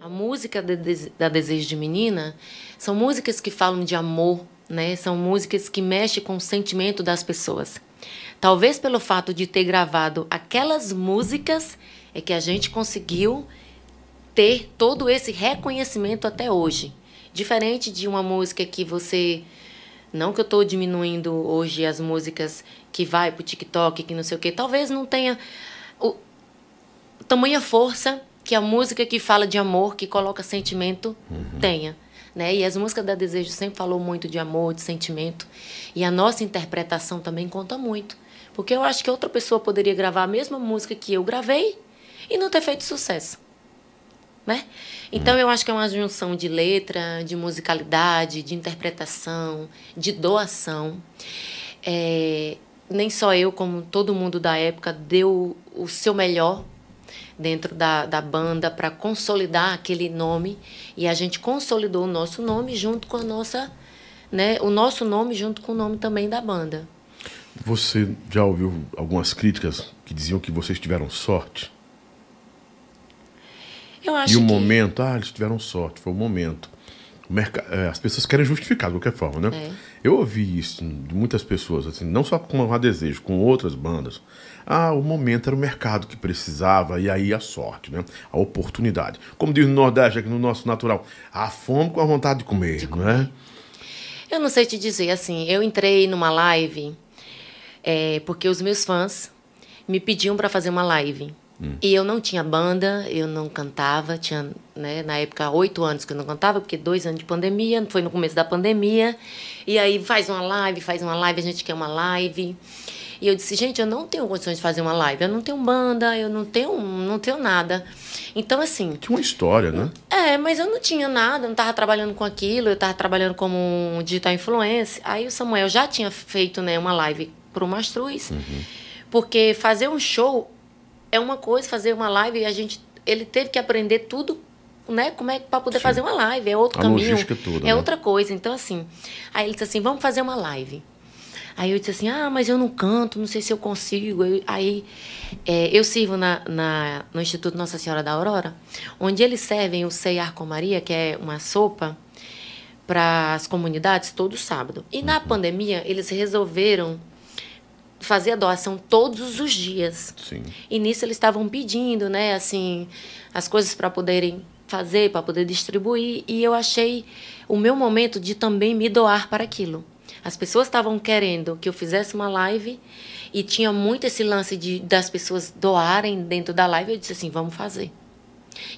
A música de, da Desejo de Menina são músicas que falam de amor, né? São músicas que mexem com o sentimento das pessoas. Talvez pelo fato de ter gravado aquelas músicas é que a gente conseguiu ter todo esse reconhecimento até hoje. Diferente de uma música que você não que eu estou diminuindo hoje as músicas que vai para o TikTok, que não sei o quê, talvez não tenha o tamanha força que a música que fala de amor, que coloca sentimento, uhum. tenha. Né? E as músicas da Desejo sempre falou muito de amor, de sentimento. E a nossa interpretação também conta muito. Porque eu acho que outra pessoa poderia gravar a mesma música que eu gravei e não ter feito sucesso. Né? Então uhum. eu acho que é uma junção de letra, de musicalidade, de interpretação, de doação. É, nem só eu, como todo mundo da época, deu o seu melhor dentro da, da banda para consolidar aquele nome. E a gente consolidou o nosso nome junto com a nossa. Né, o nosso nome junto com o nome também da banda. Você já ouviu algumas críticas que diziam que vocês tiveram sorte? Eu acho e o que... momento, ah, eles tiveram sorte, foi o momento. É, as pessoas querem justificar de qualquer forma, né? É. Eu ouvi isso de muitas pessoas, assim, não só com a Desejo, com outras bandas. Ah, o momento era o mercado que precisava, e aí a sorte, né? A oportunidade. Como diz no Nordeste, aqui no nosso natural, a fome com a vontade de comer, de é? comer. né? Eu não sei te dizer, assim, eu entrei numa live é, porque os meus fãs me pediam para fazer uma live. Hum. E eu não tinha banda, eu não cantava, tinha, né, na época, oito anos que eu não cantava, porque dois anos de pandemia, foi no começo da pandemia. E aí faz uma live, faz uma live, a gente quer uma live. E eu disse, gente, eu não tenho condições de fazer uma live, eu não tenho banda, eu não tenho, não tenho nada. Então, assim. Tinha uma história, né? É, mas eu não tinha nada, não estava trabalhando com aquilo, eu estava trabalhando como um digital influencer. Aí o Samuel já tinha feito, né, uma live o Mastruz. Uhum. Porque fazer um show é uma coisa fazer uma live e a gente ele teve que aprender tudo né? Como é para poder Sim. fazer uma live? É outro a caminho. Toda, é, é né? outra coisa. Então, assim. Aí ele disse assim: vamos fazer uma live. Aí eu disse assim: ah, mas eu não canto, não sei se eu consigo. Eu, aí é, eu sirvo na, na, no Instituto Nossa Senhora da Aurora, onde eles servem o ceiar com Maria, que é uma sopa para as comunidades todo sábado. E uhum. na pandemia, eles resolveram fazer a doação todos os dias. Sim. E nisso eles estavam pedindo, né, assim, as coisas para poderem fazer, para poder distribuir, e eu achei o meu momento de também me doar para aquilo. As pessoas estavam querendo que eu fizesse uma live e tinha muito esse lance de das pessoas doarem dentro da live, eu disse assim, vamos fazer.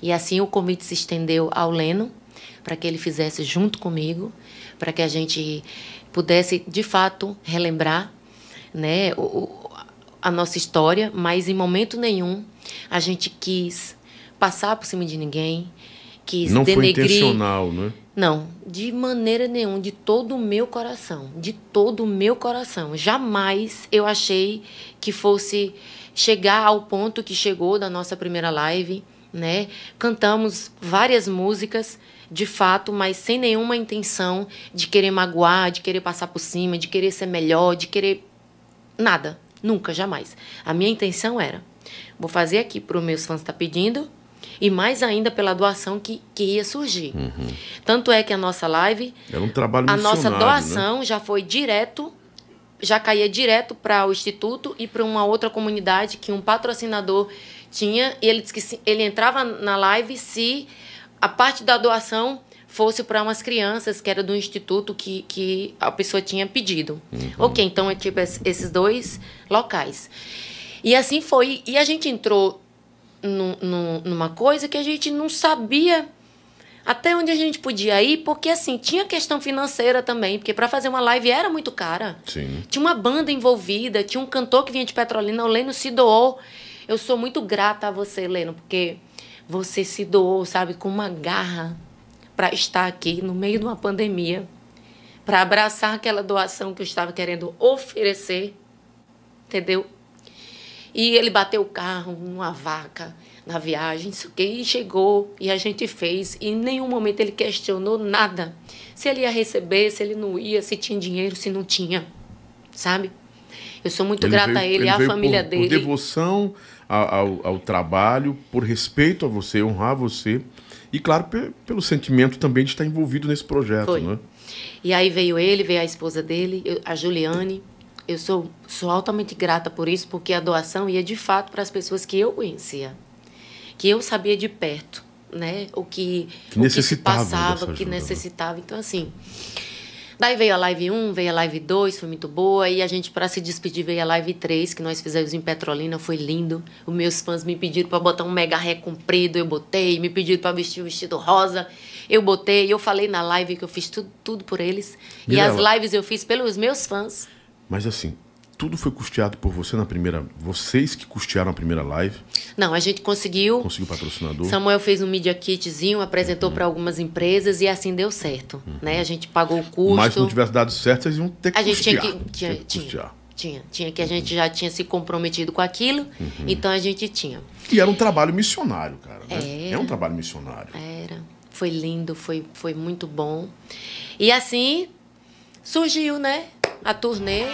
E assim o convite se estendeu ao Leno para que ele fizesse junto comigo, para que a gente pudesse de fato relembrar né, a nossa história, mas em momento nenhum a gente quis passar por cima de ninguém, quis não denegrir. Não foi intencional, né? Não, de maneira nenhuma, de todo o meu coração, de todo o meu coração. Jamais eu achei que fosse chegar ao ponto que chegou da nossa primeira live, né? Cantamos várias músicas, de fato, mas sem nenhuma intenção de querer magoar, de querer passar por cima, de querer ser melhor, de querer nada, nunca, jamais. A minha intenção era, vou fazer aqui para os meus fãs estar tá pedindo e mais ainda pela doação que, que ia surgir. Uhum. Tanto é que a nossa live, era é um trabalho a nossa né? doação né? já foi direto, já caía direto para o instituto e para uma outra comunidade que um patrocinador tinha. E ele disse que se, ele entrava na live se a parte da doação fosse para umas crianças que era do instituto que, que a pessoa tinha pedido. Uhum. Ok, então é tipo esses dois locais. E assim foi. E a gente entrou no, no, numa coisa que a gente não sabia até onde a gente podia ir, porque assim, tinha questão financeira também, porque para fazer uma live era muito cara. Sim. Tinha uma banda envolvida, tinha um cantor que vinha de Petrolina, o Leno se doou. Eu sou muito grata a você, Leno, porque você se doou, sabe, com uma garra para estar aqui no meio de uma pandemia, para abraçar aquela doação que eu estava querendo oferecer, entendeu? E ele bateu o carro numa vaca na viagem, isso que e chegou e a gente fez. E em nenhum momento ele questionou nada. Se ele ia receber, se ele não ia, se tinha dinheiro, se não tinha, sabe? Eu sou muito ele grata veio, a ele e à família por, dele. Por devoção ao, ao, trabalho, por respeito a você, honrar você. E, claro, pelo sentimento também de estar envolvido nesse projeto. Foi. Né? E aí veio ele, veio a esposa dele, a Juliane. Eu sou, sou altamente grata por isso, porque a doação ia de fato para as pessoas que eu conhecia, que eu sabia de perto, né? O que, que, o que se passava, o que né? necessitava. Então, assim, Daí veio a live 1, veio a live 2, foi muito boa. E a gente, para se despedir, veio a live 3, que nós fizemos em Petrolina, foi lindo. Os meus fãs me pediram para botar um mega ré comprido, eu botei. Me pediram para vestir o um vestido rosa, eu botei. Eu falei na live que eu fiz tudo, tudo por eles. Mirela, e as lives eu fiz pelos meus fãs. Mas assim, tudo foi custeado por você na primeira. Vocês que custearam a primeira live? Não, a gente conseguiu. Conseguiu patrocinador. Samuel fez um media kitzinho, apresentou uhum. para algumas empresas e assim deu certo. Uhum. Né? A gente pagou o custo. Mas se não tivesse dado certo, vocês iam ter que a custear. gente tinha que. Tinha, tinha, que tinha, tinha que a uhum. gente já tinha se comprometido com aquilo, uhum. então a gente tinha. E era um trabalho missionário, cara. Né? Era. É um trabalho missionário. Era. Foi lindo, foi, foi muito bom. E assim surgiu, né? A turnê.